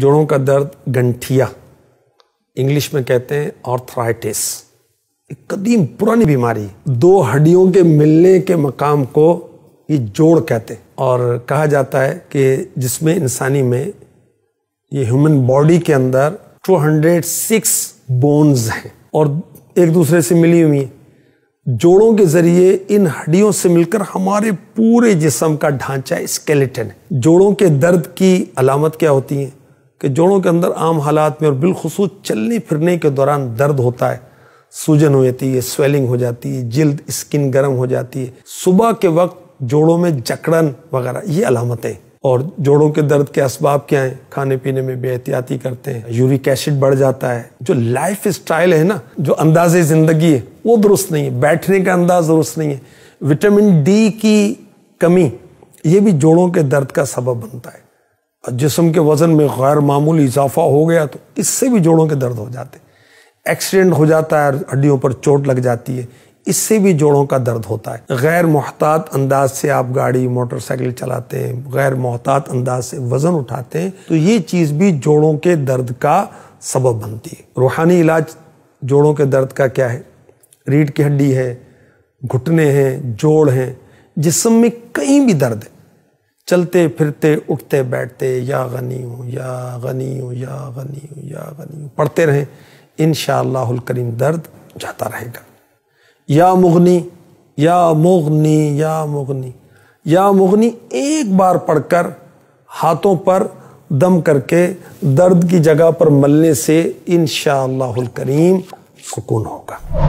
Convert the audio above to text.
जोड़ों का दर्द गंठिया इंग्लिश में कहते हैं ऑर्थराइटिस एक कदीम पुरानी बीमारी दो हड्डियों के मिलने के मकाम को ये जोड़ कहते हैं और कहा जाता है कि जिसमें इंसानी में ये ह्यूमन बॉडी के अंदर 206 बोन्स हैं और एक दूसरे से मिली हुई हैं जोड़ों के जरिए इन हड्डियों से मिलकर हमारे पूरे जिसम का ढांचा स्केलेटन है जोड़ों के दर्द की अलामत क्या होती है कि जोड़ों के अंदर आम हालात में और बिलखसूस चलने फिरने के दौरान दर्द होता है सूजन हो जाती है स्वेलिंग हो जाती है जल्द स्किन गर्म हो जाती है सुबह के वक्त जोड़ों में जकड़न वगैरह ये अलामतें और जोड़ों के दर्द के इसबाब क्या हैं खाने पीने में बेहतियाती करते हैं यूरिक एसिड बढ़ जाता है जो लाइफ स्टाइल है ना जो अंदाज ज़िंदगी है वो दुरुस्त नहीं है बैठने का अंदाज दुरुस्त नहीं है विटामिन डी की कमी ये भी जोड़ों के दर्द का सबब बनता है जिसम के वज़न में गैर मामूली इजाफा हो गया तो इससे भी जोड़ों के दर्द हो जाते एक्सीडेंट हो जाता है हड्डियों पर चोट लग जाती है इससे भी जोड़ों का दर्द होता है गैर मोहतात अंदाज से आप गाड़ी मोटरसाइकिल चलाते हैं गैर मोहतात अंदाज से वज़न उठाते हैं तो ये चीज़ भी जोड़ों के दर्द का सबब बनती है रूहानी इलाज जोड़ों के दर्द का क्या है रीढ़ की हड्डी है घुटने हैं जोड़ हैं जिसम में कहीं भी दर्द है चलते फिरते उठते बैठते या गनी हूँ या गनी हूँ या गनी हूँ या गनी हूँ पढ़ते रहें इन करीम दर्द जाता रहेगा या मुगनी या मुगनी या मुगनी या मुगनी एक बार पढ़कर हाथों पर दम करके दर्द की जगह पर मलने से इन करीम सुकून होगा